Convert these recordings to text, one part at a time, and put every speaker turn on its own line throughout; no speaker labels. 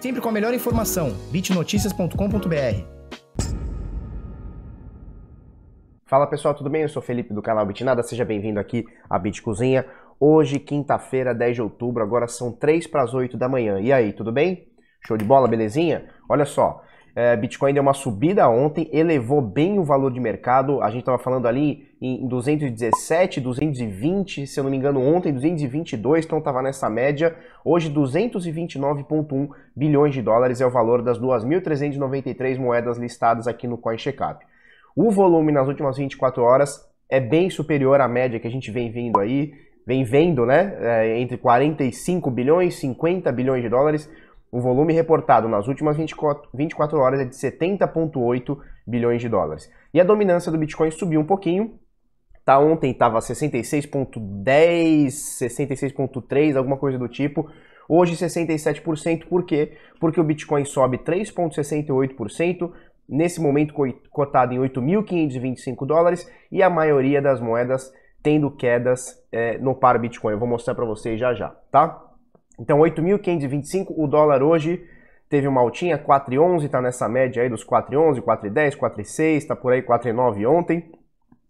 Sempre com a melhor informação, bitnoticias.com.br. Fala pessoal, tudo bem? Eu sou Felipe do canal Bitnada, seja bem-vindo aqui à Bit Cozinha. Hoje, quinta-feira, 10 de outubro, agora são 3 para as 8 da manhã. E aí, tudo bem? Show de bola, belezinha? Olha só, é, Bitcoin deu uma subida ontem, elevou bem o valor de mercado. A gente estava falando ali em 217, 220, se eu não me engano, ontem 222, então estava nessa média. Hoje 229,1 bilhões de dólares é o valor das 2.393 moedas listadas aqui no CoinCheckup. O volume nas últimas 24 horas é bem superior à média que a gente vem vendo aí, vem vendo, né? É, entre 45 bilhões, e 50 bilhões de dólares. O volume reportado nas últimas 24 horas é de 70,8 bilhões de dólares. E a dominância do Bitcoin subiu um pouquinho. Tá, ontem estava 66,10, 66,3, alguma coisa do tipo. Hoje 67%, por quê? Porque o Bitcoin sobe 3,68%, nesse momento cotado em 8.525 dólares, e a maioria das moedas tendo quedas é, no par Bitcoin. Eu vou mostrar para vocês já já, tá? Então, 8.525 o dólar hoje teve uma altinha, 4,11, tá nessa média aí dos 4,11, 4,10, 4,6, tá por aí 4,9 ontem,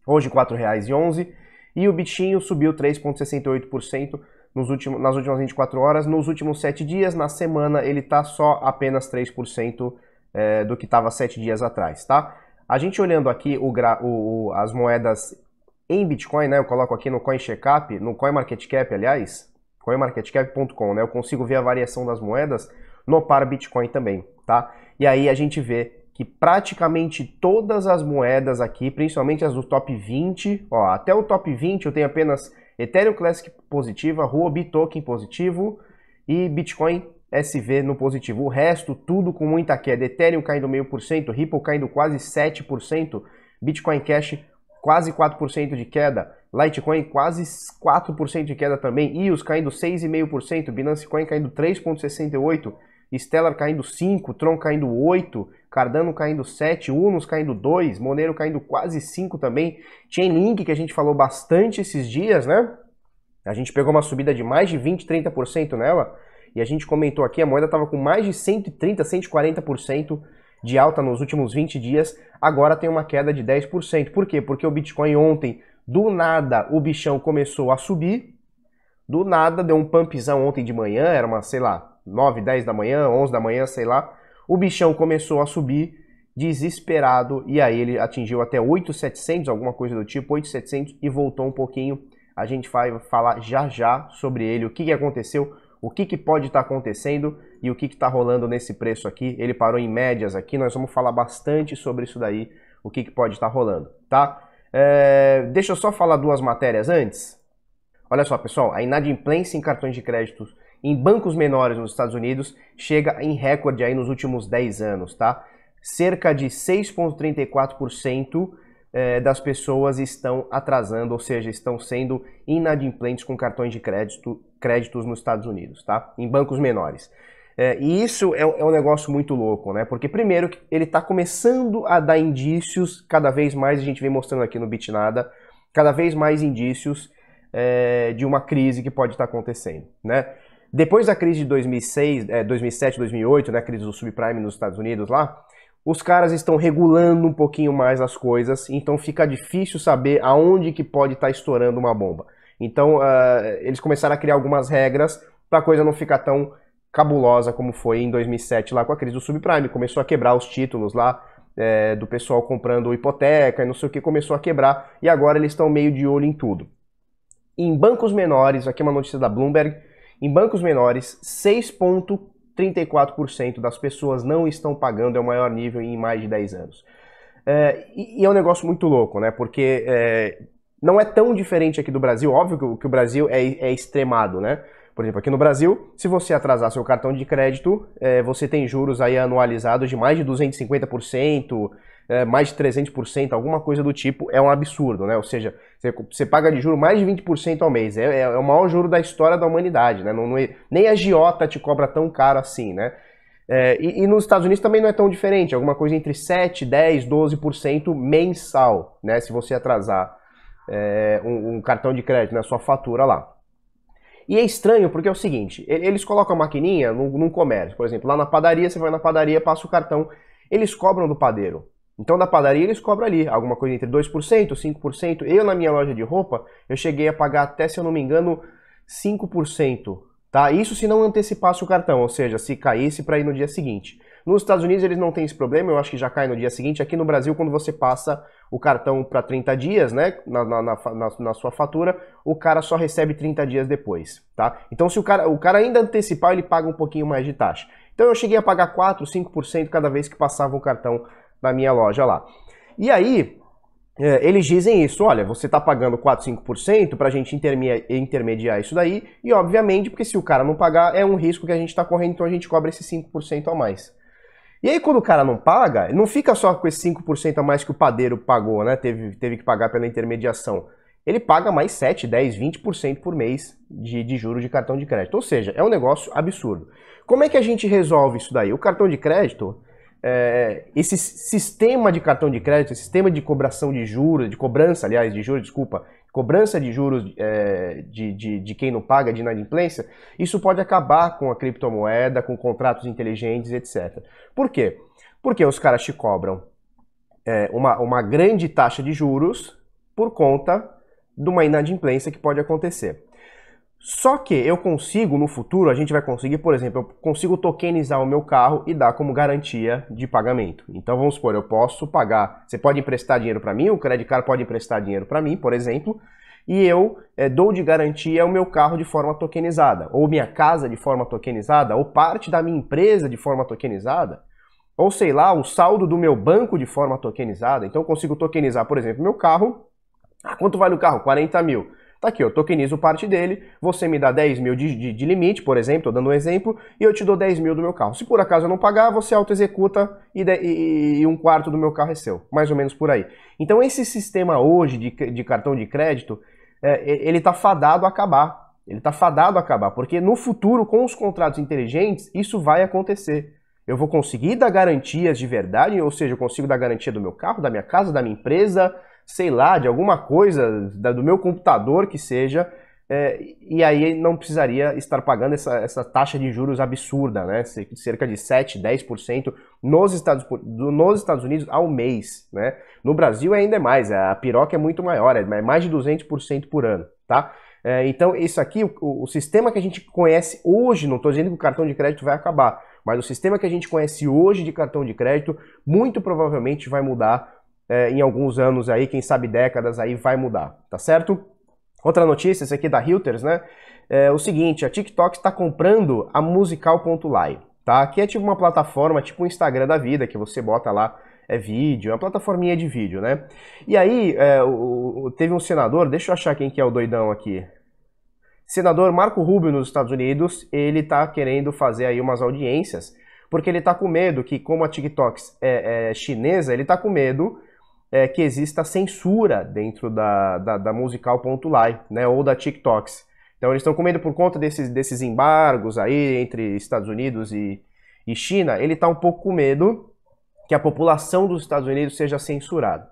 hoje R$ 4,11, e o bichinho subiu 3,68% nos últimos, nas últimas 24 horas, nos últimos 7 dias, na semana ele está só apenas 3% é, do que estava 7 dias atrás, tá? A gente olhando aqui o, gra, o, as moedas em Bitcoin, né, eu coloco aqui no CoinCheckup, no CoinMarketCap, aliás, coinmarketcap.com, né? Eu consigo ver a variação das moedas no par Bitcoin também, tá? E aí a gente vê que praticamente todas as moedas aqui, principalmente as do top 20, ó, até o top 20 eu tenho apenas Ethereum Classic positiva, Huobi Token positivo e Bitcoin SV no positivo. O resto, tudo com muita queda. Ethereum caindo meio por cento, Ripple caindo quase 7%, Bitcoin Cash quase 4% de queda, Litecoin quase 4% de queda também, EOS caindo 6,5%, Binance Coin caindo 3,68%, Stellar caindo 5%, Tron caindo 8%, Cardano caindo 7%, Unos caindo 2%, Monero caindo quase 5% também, Chainlink que a gente falou bastante esses dias, né? A gente pegou uma subida de mais de 20%, 30% nela, e a gente comentou aqui, a moeda estava com mais de 130%, 140% de alta nos últimos 20 dias, agora tem uma queda de 10%. Por quê? Porque o Bitcoin ontem do nada o bichão começou a subir. Do nada deu um pumpzão ontem de manhã, era uma, sei lá, 9, 10 da manhã, 11 da manhã, sei lá. O bichão começou a subir desesperado e aí ele atingiu até 8,700, alguma coisa do tipo, 8,700 e voltou um pouquinho. A gente vai falar já já sobre ele, o que, que aconteceu, o que, que pode estar tá acontecendo e o que está rolando nesse preço aqui. Ele parou em médias aqui, nós vamos falar bastante sobre isso daí, o que, que pode estar tá rolando, tá? É, deixa eu só falar duas matérias antes. Olha só, pessoal, a inadimplência em cartões de crédito em bancos menores nos Estados Unidos chega em recorde aí nos últimos 10 anos, tá? Cerca de 6,34% é, das pessoas estão atrasando, ou seja, estão sendo inadimplentes com cartões de crédito, créditos nos Estados Unidos, tá? Em bancos menores. É, e isso é, é, um negócio muito louco, né? Porque primeiro ele está começando a dar indícios, cada vez mais a gente vem mostrando aqui no Bitnada, cada vez mais indícios é, de uma crise que pode estar tá acontecendo, né? Depois da crise de 2006, 2007, 2008, né, a crise do subprime nos Estados Unidos lá, os caras estão regulando um pouquinho mais as coisas, então fica difícil saber aonde que pode estar tá estourando uma bomba. Então uh, eles começaram a criar algumas regras para a coisa não ficar tão cabulosa como foi em 2007 lá com a crise do subprime. Começou a quebrar os títulos lá é, do pessoal comprando hipoteca e não sei o que, começou a quebrar e agora eles estão meio de olho em tudo. Em bancos menores, aqui é uma notícia da Bloomberg, em bancos menores, 6,34% das pessoas não estão pagando, é o maior nível em mais de 10 anos. É, e, é um negócio muito louco, né? Porque é, não é tão diferente aqui do Brasil, óbvio que, o Brasil é, é extremado, né? Por exemplo, aqui no Brasil, se você atrasar seu cartão de crédito, é, você tem juros aí anualizados de mais de 250%, é, mais de 300%, alguma coisa do tipo, é um absurdo, né? Ou seja, você, você paga de juro mais de 20% ao mês, é, é, é, o maior juro da história da humanidade, né? Não, não é, nem a giota te cobra tão caro assim, né? É, e, e, nos Estados Unidos também não é tão diferente, alguma coisa entre 7, 10, 12% mensal, né? Se você atrasar um, um cartão de crédito na né? sua fatura lá. E é estranho porque é o seguinte: eles colocam a maquininha num, num comércio, por exemplo, lá na padaria, você vai na padaria, passa o cartão, eles cobram do padeiro. Então, da padaria, eles cobram ali alguma coisa entre 2%, 5%. Eu, na minha loja de roupa, eu cheguei a pagar até, se eu não me engano, 5% Tá? Isso se não antecipasse o cartão, ou seja, se caísse para ir no dia seguinte. Nos Estados Unidos eles não têm esse problema, eu acho que já cai no dia seguinte. Aqui no Brasil, quando você passa o cartão para 30 dias, né, na, na, na, na, sua fatura, o cara só recebe 30 dias depois, tá? Então se o cara, o cara ainda antecipar, ele paga um pouquinho mais de taxa. Então eu cheguei a pagar 4, 5% cada vez que passava o cartão na minha loja lá. E aí, é, eles dizem isso, olha, você está pagando 4, 5% para a gente intermediar isso daí, e obviamente, porque se o cara não pagar, é um risco que a gente está correndo, então a gente cobra esse 5% a mais. E aí, quando o cara não paga, não fica só com esse 5% a mais que o padeiro pagou, né? Teve, teve que pagar pela intermediação. Ele paga mais 7, 10, 20% por mês de, de juros de cartão de crédito. Ou seja, é um negócio absurdo. Como é que a gente resolve isso daí? O cartão de crédito, é, esse sistema de cartão de crédito, esse sistema de cobração de juros, de cobrança, aliás, de juros, desculpa, cobrança de juros é, de, de, de, quem não paga, de inadimplência, isso pode acabar com a criptomoeda, com contratos inteligentes, etc. Por quê? Porque os caras te cobram é, uma, uma grande taxa de juros por conta de uma inadimplência que pode acontecer. Só que eu consigo, no futuro, a gente vai conseguir, por exemplo, eu consigo tokenizar o meu carro e dar como garantia de pagamento. Então vamos supor, eu posso pagar, você pode emprestar dinheiro para mim, o credit card pode emprestar dinheiro para mim, por exemplo, e eu é, dou de garantia o meu carro de forma tokenizada, ou minha casa de forma tokenizada, ou parte da minha empresa de forma tokenizada, ou sei lá, o saldo do meu banco de forma tokenizada. Então eu consigo tokenizar, por exemplo, meu carro. Ah, quanto vale o carro? 40 mil. Tá aqui, eu tokenizo parte dele, você me dá 10 mil de, de, de limite, por exemplo, estou dando um exemplo, e eu te dou 10 mil do meu carro. Se por acaso eu não pagar, você auto-executa e, e, e, um quarto do meu carro é seu. Mais ou menos por aí. Então esse sistema hoje de, de cartão de crédito, é, ele está fadado a acabar. Ele está fadado a acabar, porque no futuro, com os contratos inteligentes, isso vai acontecer. Eu vou conseguir dar garantias de verdade, ou seja, eu consigo dar garantia do meu carro, da minha casa, da minha empresa, sei lá, de alguma coisa, da, do meu computador que seja, é, e aí não precisaria estar pagando essa, essa taxa de juros absurda, né? cerca de 7%, 10% nos Estados, nos Estados Unidos ao mês. Né? No Brasil ainda é mais, a piroca é muito maior, é mais de 200% por ano. Tá? É, então isso aqui, o, o, sistema que a gente conhece hoje, não estou dizendo que o cartão de crédito vai acabar, mas o sistema que a gente conhece hoje de cartão de crédito muito provavelmente vai mudar é, em alguns anos aí, quem sabe décadas aí, vai mudar, tá certo? Outra notícia, esse aqui da Reuters, né? É o seguinte, a TikTok está comprando a Musical.ly, tá? Que é tipo uma plataforma, tipo o um Instagram da vida, que você bota lá é vídeo, é uma plataforminha de vídeo, né? E aí, é, o, teve um senador, deixa eu achar quem que é o doidão aqui. Senador Marco Rubio nos Estados Unidos, ele tá querendo fazer aí umas audiências, porque ele tá com medo que, como a TikTok é, é chinesa, ele tá com medo é, que exista censura dentro da, da, da musical.ly, né, ou da TikToks. Então eles estão com medo por conta desses, desses embargos aí entre Estados Unidos e, e China, ele está um pouco com medo que a população dos Estados Unidos seja censurada.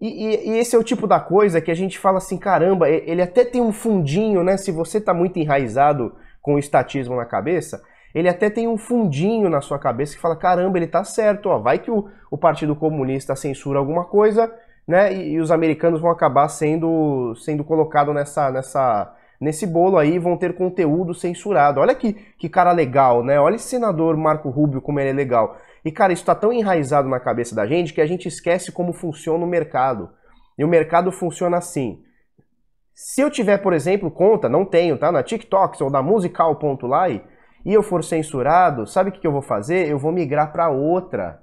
E, e, e, esse é o tipo da coisa que a gente fala assim, caramba, ele até tem um fundinho, né? Se você está muito enraizado com o estatismo na cabeça, ele até tem um fundinho na sua cabeça que fala: caramba, ele tá certo, ó, vai que o, o Partido Comunista censura alguma coisa, né? E, e, os americanos vão acabar sendo, sendo colocados nessa, nessa, nesse bolo aí, vão ter conteúdo censurado. Olha que, que cara legal, né? Olha esse senador Marco Rubio, como ele é legal. E, cara, isso está tão enraizado na cabeça da gente que a gente esquece como funciona o mercado. E o mercado funciona assim. Se eu tiver, por exemplo, conta, não tenho, tá? Na TikTok ou na musical.ly, e eu for censurado, sabe o que eu vou fazer? Eu vou migrar para outra.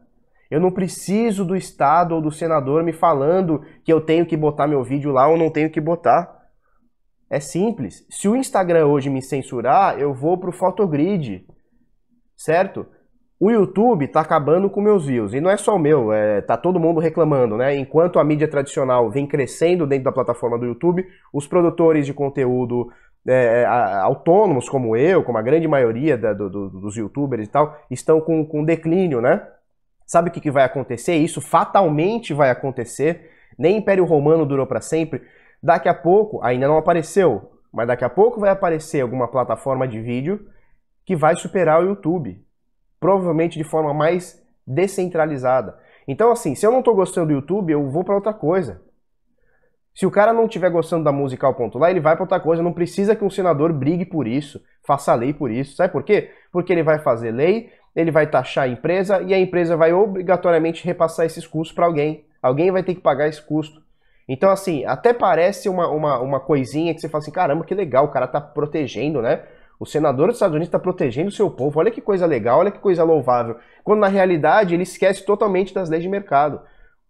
Eu não preciso do Estado ou do senador me falando que eu tenho que botar meu vídeo lá ou não tenho que botar. É simples. Se o Instagram hoje me censurar, eu vou pro Fotogrid, certo? O YouTube tá acabando com meus views. E não é só o meu, é, tá todo mundo reclamando, né? Enquanto a mídia tradicional vem crescendo dentro da plataforma do YouTube, os produtores de conteúdo, né, é, autônomos como eu, como a grande maioria da, do, do, dos youtubers e tal, estão com, com declínio, né? Sabe o que, que vai acontecer? Isso fatalmente vai acontecer. Nem Império Romano durou para sempre. Daqui a pouco, ainda não apareceu, mas daqui a pouco vai aparecer alguma plataforma de vídeo que vai superar o YouTube. Provavelmente de forma mais descentralizada. Então, assim, se eu não estou gostando do YouTube, eu vou para outra coisa. Se o cara não estiver gostando da música ao ponto lá, ele vai para outra coisa. Não precisa que um senador brigue por isso, faça lei por isso. Sabe por quê? Porque ele vai fazer lei, ele vai taxar a empresa e a empresa vai obrigatoriamente repassar esses custos para alguém. Alguém vai ter que pagar esse custo. Então, assim, até parece uma, uma, uma coisinha que você fala assim: caramba, que legal, o cara tá protegendo, né? O senador dos Estados Unidos está protegendo o seu povo. Olha que coisa legal, olha que coisa louvável. Quando na realidade ele esquece totalmente das leis de mercado.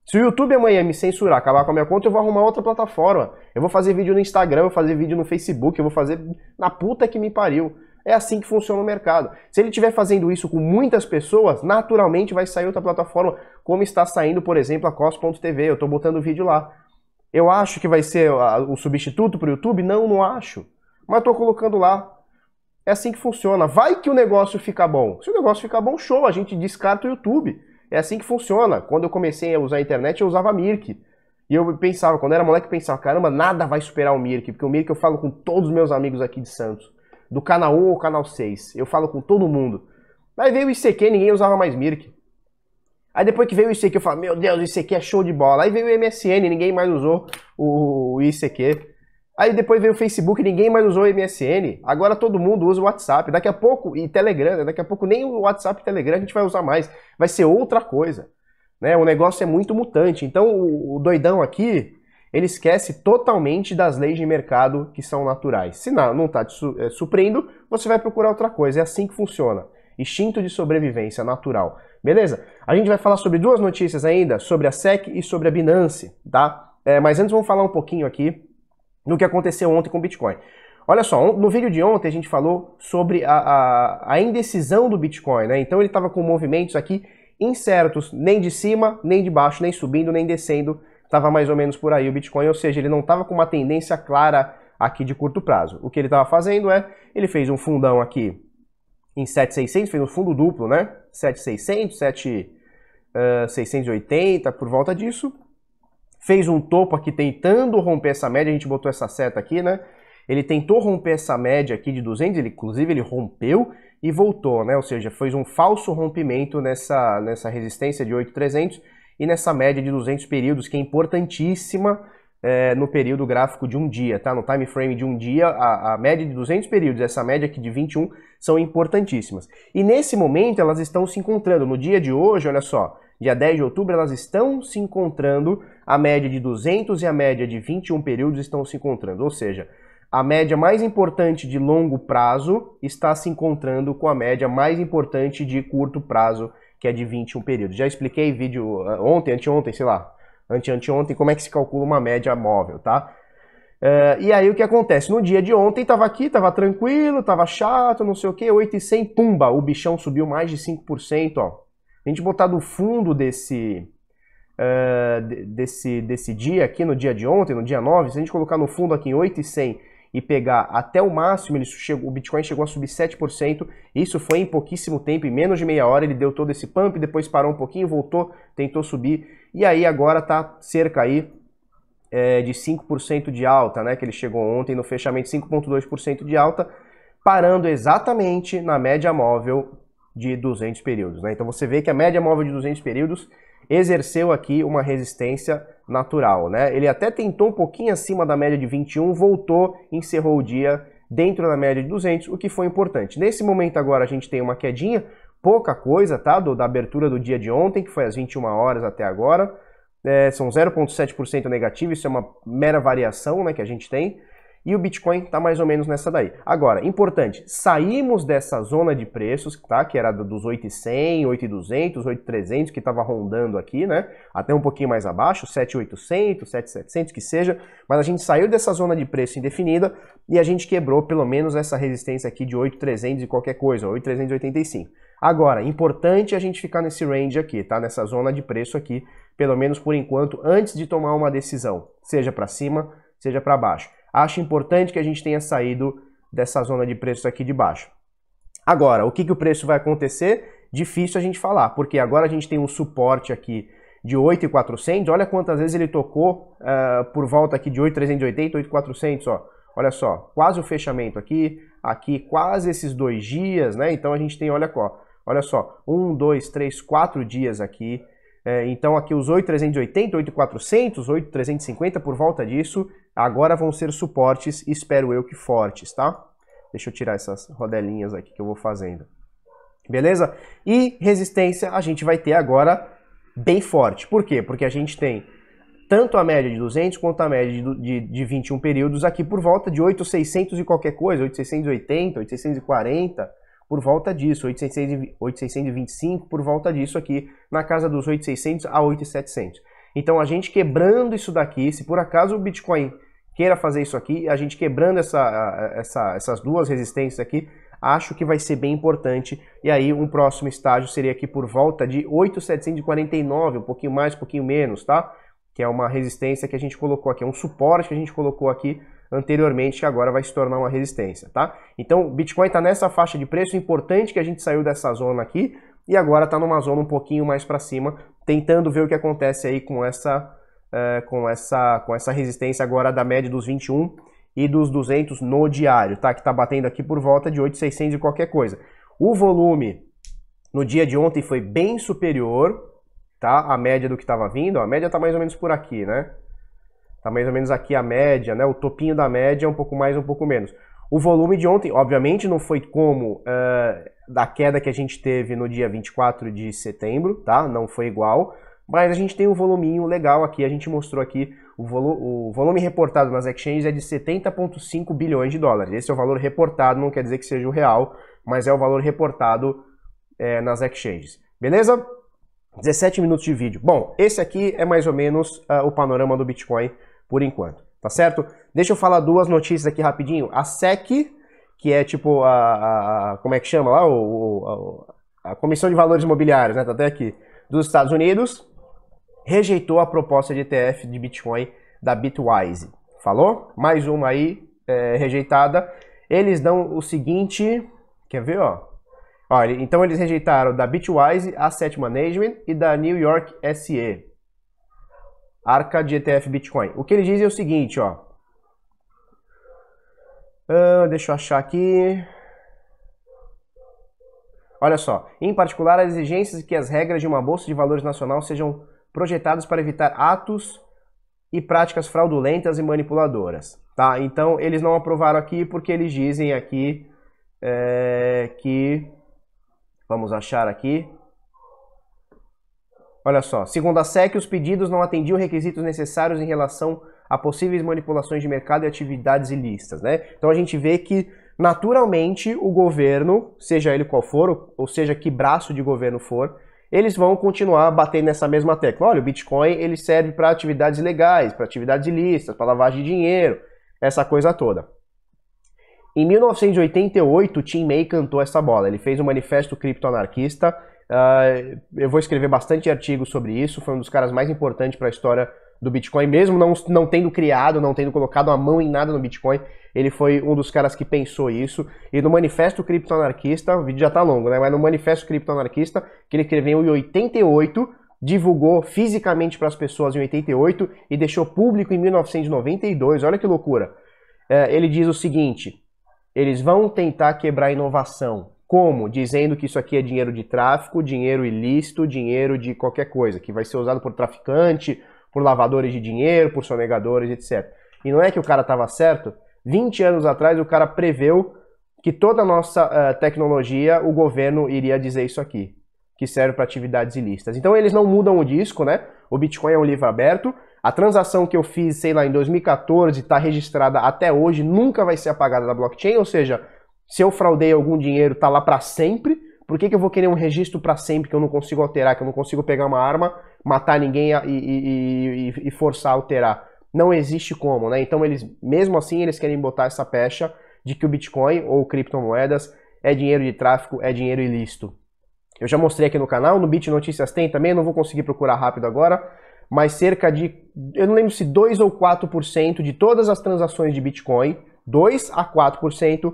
Se o YouTube amanhã me censurar, acabar com a minha conta, eu vou arrumar outra plataforma. Eu vou fazer vídeo no Instagram, eu vou fazer vídeo no Facebook, eu vou fazer na puta que me pariu. É assim que funciona o mercado. Se ele estiver fazendo isso com muitas pessoas, naturalmente vai sair outra plataforma, como está saindo, por exemplo, a Cos.tv. Eu estou botando vídeo lá. Eu acho que vai ser ah, o substituto para o YouTube? Não, não acho. Mas estou colocando lá. É assim que funciona. Vai que o negócio fica bom. Se o negócio ficar bom, show, a gente descarta o YouTube. É assim que funciona. Quando eu comecei a usar a internet, eu usava Mirk. E eu pensava, quando eu era moleque, eu pensava, caramba, nada vai superar o Mirk, porque o Mirk eu falo com todos os meus amigos aqui de Santos. Do canal 1 ao canal 6. Eu falo com todo mundo. Aí veio o ICQ, ninguém usava mais Mirk. Aí depois que veio o ICQ, eu falo: meu Deus, o ICQ é show de bola. Aí veio o MSN, ninguém mais usou o ICQ. Aí depois veio o Facebook, ninguém mais usou o MSN. Agora todo mundo usa o WhatsApp. Daqui a pouco, e Telegram, né? daqui a pouco nem o WhatsApp e Telegram a gente vai usar mais. Vai ser outra coisa. Né? O negócio é muito mutante. Então o, o doidão aqui, ele esquece totalmente das leis de mercado que são naturais. Se não está te su é, suprindo, você vai procurar outra coisa. É assim que funciona. Instinto de sobrevivência natural. Beleza? A gente vai falar sobre duas notícias ainda, sobre a SEC e sobre a Binance, tá? É, mas antes vamos falar um pouquinho aqui no que aconteceu ontem com o Bitcoin. Olha só, no vídeo de ontem a gente falou sobre a, a, a indecisão do Bitcoin, né? Então ele estava com movimentos aqui incertos, nem de cima, nem de baixo, nem subindo, nem descendo, estava mais ou menos por aí o Bitcoin, ou seja, ele não estava com uma tendência clara aqui de curto prazo. O que ele estava fazendo é, ele fez um fundão aqui em 7600, fez um fundo duplo, né? 7600, 7680, por volta disso, fez um topo aqui tentando romper essa média, a gente botou essa seta aqui, né? Ele tentou romper essa média aqui de 200, ele, inclusive ele rompeu e voltou, né? Ou seja, fez um falso rompimento nessa, nessa resistência de 8,300 e nessa média de 200 períodos, que é importantíssima é, no período gráfico de um dia, tá? No time frame de um dia, a, a média de 200 períodos, essa média aqui de 21, são importantíssimas. E nesse momento elas estão se encontrando. No dia de hoje, olha só, Dia 10 de outubro, elas estão se encontrando, a média de 200 e a média de 21 períodos estão se encontrando, ou seja, a média mais importante de longo prazo está se encontrando com a média mais importante de curto prazo, que é de 21 períodos. Já expliquei vídeo ah, ontem, anteontem, sei lá, anteanteontem, como é que se calcula uma média móvel, tá? Uh, e aí o que acontece? No dia de ontem tava aqui, tava tranquilo, tava chato, não sei o que, 8 e 100, pumba, o bichão subiu mais de 5%, ó. A gente botar no fundo desse, uh, desse, desse dia aqui, no dia de ontem, no dia 9, se a gente colocar no fundo aqui em 8,100 e pegar até o máximo, ele chegou, o Bitcoin chegou a subir 7%, isso foi em pouquíssimo tempo, em menos de meia hora ele deu todo esse pump, depois parou um pouquinho, voltou, tentou subir, e aí agora está cerca aí é, de 5% de alta, né, que ele chegou ontem no fechamento 5.2% de alta, parando exatamente na média móvel de 200 períodos. Né? Então você vê que a média móvel de 200 períodos exerceu aqui uma resistência natural. Né? Ele até tentou um pouquinho acima da média de 21, voltou, encerrou o dia dentro da média de 200, o que foi importante. Nesse momento agora a gente tem uma quedinha, pouca coisa tá? Do, da abertura do dia de ontem, que foi às 21 horas até agora. É, são 0,7% negativo, isso é uma mera variação né, que a gente tem. E o Bitcoin está mais ou menos nessa daí. Agora, importante, saímos dessa zona de preços, tá? Que era dos 8,100, 8,200, 8,300 que estava rondando aqui, né? Até um pouquinho mais abaixo, 7,800, 7,700 que seja. Mas a gente saiu dessa zona de preço indefinida e a gente quebrou pelo menos essa resistência aqui de 8,300 e qualquer coisa, 8,385. Agora, importante a gente ficar nesse range aqui, tá? Nessa zona de preço aqui, pelo menos por enquanto, antes de tomar uma decisão, seja para cima, seja para baixo. Acho importante que a gente tenha saído dessa zona de preços aqui de baixo. Agora, o que, que o preço vai acontecer? Difícil a gente falar, porque agora a gente tem um suporte aqui de 8,400. Olha quantas vezes ele tocou uh, por volta aqui de 8,380, 8,400, Olha só, quase o fechamento aqui, aqui quase esses dois dias, né? Então a gente tem, olha, ó, olha só, um, dois, três, quatro dias aqui. Eh, então aqui os 8,380, 8,400, 8,350 por volta disso agora vão ser suportes, espero eu que fortes, tá? Deixa eu tirar essas rodelinhas aqui que eu vou fazendo. Beleza? E resistência a gente vai ter agora bem forte. Por quê? Porque a gente tem tanto a média de 200 quanto a média de, de, de 21 períodos aqui por volta de 8,600 e qualquer coisa, 8,680, 8,640, por volta disso, 8,625 por volta disso aqui, na casa dos 8,600 a 8,700. Então a gente quebrando isso daqui, se por acaso o Bitcoin queira fazer isso aqui, a gente quebrando essa, essa, essas duas resistências aqui, acho que vai ser bem importante. E aí um próximo estágio seria aqui por volta de 8,749, um pouquinho mais, um pouquinho menos, tá? Que é uma resistência que a gente colocou aqui, é um suporte que a gente colocou aqui anteriormente, que agora vai se tornar uma resistência, tá? Então, Bitcoin está nessa faixa de preço, importante que a gente saiu dessa zona aqui, e agora está numa zona um pouquinho mais para cima, tentando ver o que acontece aí com essa, é, com essa, com essa resistência agora da média dos 21 e dos 200 no diário, tá? Que está batendo aqui por volta de 8,600 e qualquer coisa. O volume no dia de ontem foi bem superior, tá? A média do que estava vindo, a média está mais ou menos por aqui, né? Tá mais ou menos aqui a média, né? O topinho da média é um pouco mais, um pouco menos. O volume de ontem, obviamente, não foi como é, da queda que a gente teve no dia 24 de setembro, tá? Não foi igual, mas a gente tem um voluminho legal aqui, a gente mostrou aqui o, volu o volume reportado nas exchanges é de 70,5 bilhões de dólares. Esse é o valor reportado, não quer dizer que seja o real, mas é o valor reportado é, nas exchanges. Beleza? 17 minutos de vídeo. Bom, esse aqui é mais ou menos uh, o panorama do Bitcoin por enquanto, tá certo? Deixa eu falar duas notícias aqui rapidinho. A SEC que é tipo a, a como é que chama lá? O, a, a Comissão de Valores Imobiliários, né? Tá até aqui, dos Estados Unidos, rejeitou a proposta de ETF de Bitcoin da Bitwise. Falou? Mais uma aí é, rejeitada. Eles dão o seguinte, quer ver, ó? Olha, então eles rejeitaram da Bitwise, Asset Management e da New York SE. Arca de ETF Bitcoin. O que eles dizem é o seguinte, ó. Uh, deixa eu achar aqui. Olha só. Em particular, as exigências e que as regras de uma Bolsa de Valores Nacional sejam projetadas para evitar atos e práticas fraudulentas e manipuladoras. Tá? Então, eles não aprovaram aqui porque eles dizem aqui é, que. Vamos achar aqui. Olha só. Segundo a SEC, os pedidos não atendiam requisitos necessários em relação a a possíveis manipulações de mercado e atividades ilícitas, né? Então a gente vê que naturalmente o governo, seja ele qual for, ou seja que braço de governo for, eles vão continuar batendo nessa mesma tecla. Olha, o Bitcoin ele serve para atividades legais, para atividades ilícitas, para lavagem de dinheiro, essa coisa toda. Em 1988, Tim May cantou essa bola. Ele fez um manifesto criptoanarquista. Uh, eu vou escrever bastante artigos sobre isso. Foi um dos caras mais importantes para a história do Bitcoin, mesmo não, não tendo criado, não tendo colocado a mão em nada no Bitcoin, ele foi um dos caras que pensou isso. E no Manifesto Criptoanarquista, o vídeo já tá longo, né? Mas no Manifesto Criptoanarquista, que ele escreveu em 88, divulgou fisicamente para as pessoas em 88 e deixou público em 1992. Olha que loucura. É, ele diz o seguinte: eles vão tentar quebrar a inovação. Como? Dizendo que isso aqui é dinheiro de tráfico, dinheiro ilícito, dinheiro de qualquer coisa, que vai ser usado por traficante, por lavadores de dinheiro, por sonegadores, etc. E não é que o cara estava certo? 20 anos atrás o cara preveu que toda a nossa uh, tecnologia, o governo iria dizer isso aqui, que serve para atividades ilícitas. Então eles não mudam o disco, né? O Bitcoin é um livro aberto. A transação que eu fiz, sei lá, em 2014, está registrada até hoje, nunca vai ser apagada da blockchain, ou seja, se eu fraudei algum dinheiro, está lá para sempre. Por que, que eu vou querer um registro para sempre que eu não consigo alterar, que eu não consigo pegar uma arma, matar ninguém e, e, e, e forçar a alterar? Não existe como, né? Então eles, mesmo assim, eles querem botar essa pecha de que o Bitcoin ou criptomoedas é dinheiro de tráfico, é dinheiro ilícito. Eu já mostrei aqui no canal, no Bit Notícias tem também, não vou conseguir procurar rápido agora, mas cerca de, eu não lembro se 2 ou 4% de todas as transações de Bitcoin, 2 a 4%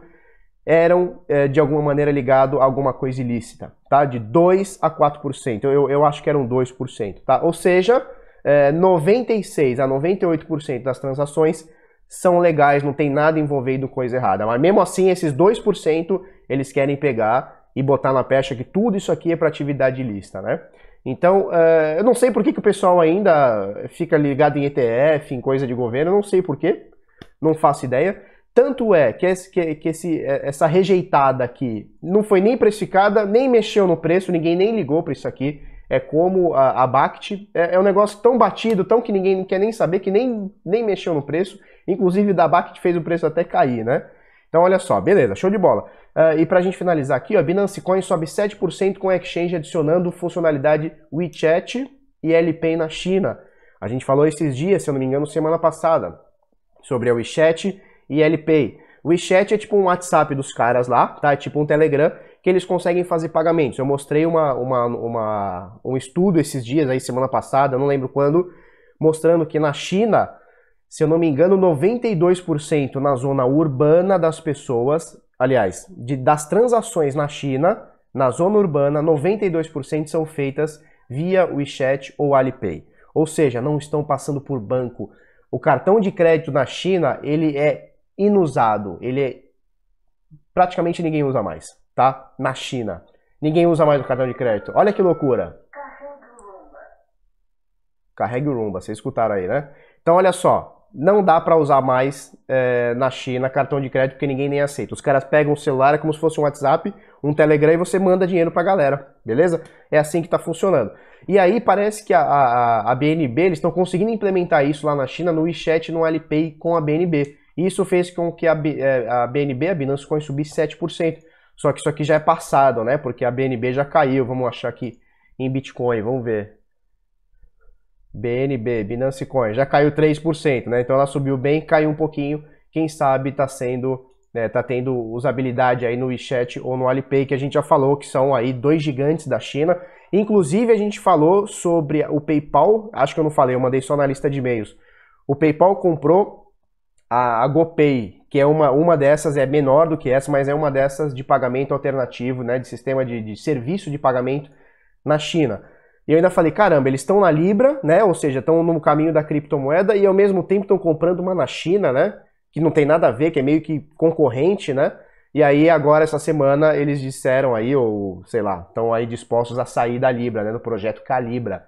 eram, eh, de alguma maneira, ligado a alguma coisa ilícita, tá? De 2 a 4%. Eu, eu acho que eram 2%, tá? Ou seja, 96 eh, a 98% das transações são legais, não tem nada envolvendo coisa errada. Mas mesmo assim, esses 2% eles querem pegar e botar na pecha que tudo isso aqui é para atividade ilícita, né? Então, eh, eu não sei por que, que o pessoal ainda fica ligado em ETF, em coisa de governo, não sei por quê, não faço ideia. Tanto é que, esse, que, que esse, é, essa rejeitada aqui não foi nem precificada, nem mexeu no preço, ninguém nem ligou para isso aqui. É como a, a Bact. É, é, um negócio tão batido, tão que ninguém quer nem saber, que nem, nem mexeu no preço. Inclusive, da Bact fez o preço até cair, né? Então, olha só, beleza, show de bola. Uh, e para a gente finalizar aqui, ó, Binance Coin sobe 7% com exchange adicionando funcionalidade WeChat e LPay na China. A gente falou esses dias, se eu não me engano, semana passada, sobre a WeChat e LPay. WeChat é tipo um WhatsApp dos caras lá, tá? É tipo um Telegram que eles conseguem fazer pagamentos. Eu mostrei uma, uma, uma, um estudo esses dias, aí semana passada, não lembro quando, mostrando que na China, se eu não me engano, 92% na zona urbana das pessoas, aliás, de, das transações na China, na zona urbana, 92% são feitas via WeChat ou Alipay. Ou seja, não estão passando por banco. O cartão de crédito na China, ele é inusado. Ele é... praticamente ninguém usa mais, tá? Na China. Ninguém usa mais o cartão de crédito. Olha que loucura. Carregue o Rumba. vocês escutaram aí, né? Então olha só, não dá para usar mais é, na China cartão de crédito porque ninguém nem aceita. Os caras pegam o celular é como se fosse um WhatsApp, um Telegram e você manda dinheiro para a galera, beleza? É assim que está funcionando. E aí parece que a, a, a BNB, eles estão conseguindo implementar isso lá na China no WeChat no Alipay com a BNB. Isso fez com que a, é, a BNB, a Binance Coin, subisse 7%. Só que isso aqui já é passado, né? Porque a BNB já caiu. Vamos achar aqui em Bitcoin, vamos ver. BNB, Binance Coin, já caiu 3%, né? Então ela subiu bem, caiu um pouquinho. Quem sabe tá sendo, né, tá tendo usabilidade aí no WeChat ou no Alipay, que a gente já falou que são aí dois gigantes da China. Inclusive a gente falou sobre o PayPal, acho que eu não falei, eu mandei só na lista de e-mails. O PayPal comprou a, a GoPay, que é uma, uma dessas, é menor do que essa, mas é uma dessas de pagamento alternativo, né, de sistema de, de serviço de pagamento na China. E eu ainda falei, caramba, eles estão na Libra, né, ou seja, estão no caminho da criptomoeda e ao mesmo tempo estão comprando uma na China, né, que não tem nada a ver, que é meio que concorrente, né, e aí agora, essa semana, eles disseram aí, ou sei lá, estão aí dispostos a sair da Libra, né, do projeto Calibra.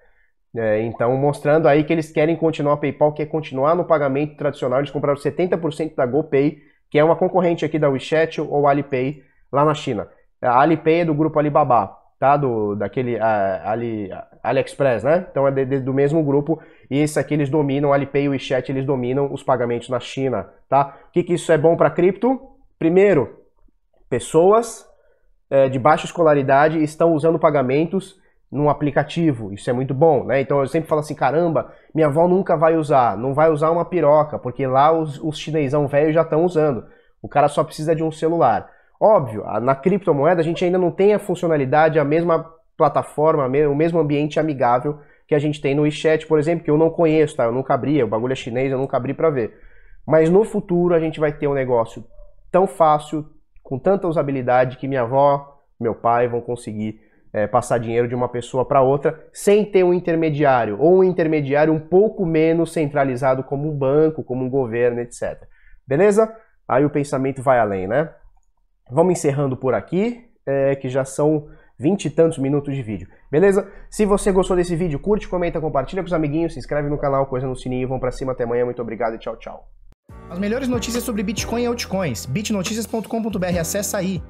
É, então, mostrando aí que eles querem continuar o PayPal, quer continuar no pagamento tradicional. Eles compraram 70% da GoPay, que é uma concorrente aqui da WeChat ou Alipay lá na China. A Alipay é do grupo Alibaba, tá? Do, daquele a, Ali, AliExpress, né? Então é de, de, do mesmo grupo. E esse aqui eles dominam, Alipay e WeChat, eles dominam os pagamentos na China, tá? O que, que isso é bom para cripto? Primeiro, pessoas é, de baixa escolaridade estão usando pagamentos num aplicativo, isso é muito bom, né? Então eu sempre falo assim, caramba, minha avó nunca vai usar, não vai usar uma piroca, porque lá os, os chinesão velho já estão usando. O cara só precisa de um celular. Óbvio, na criptomoeda a gente ainda não tem a funcionalidade, a mesma plataforma, o mesmo ambiente amigável que a gente tem no WeChat, por exemplo, que eu não conheço, tá? Eu nunca abri, o bagulho é chinês, eu nunca abri para ver. Mas no futuro a gente vai ter um negócio tão fácil, com tanta usabilidade, que minha avó, meu pai vão conseguir é, passar dinheiro de uma pessoa para outra sem ter um intermediário, ou um intermediário um pouco menos centralizado como um banco, como um governo, etc. Beleza? Aí o pensamento vai além, né? Vamos encerrando por aqui, é, que já são vinte e tantos minutos de vídeo. Beleza? Se você gostou desse vídeo, curte, comenta, compartilha com os amiguinhos, se inscreve no canal, coisa no sininho, vão para cima até amanhã. Muito obrigado e tchau, tchau. As melhores notícias sobre Bitcoin e altcoins. bitnoticias.com.br, acessa aí.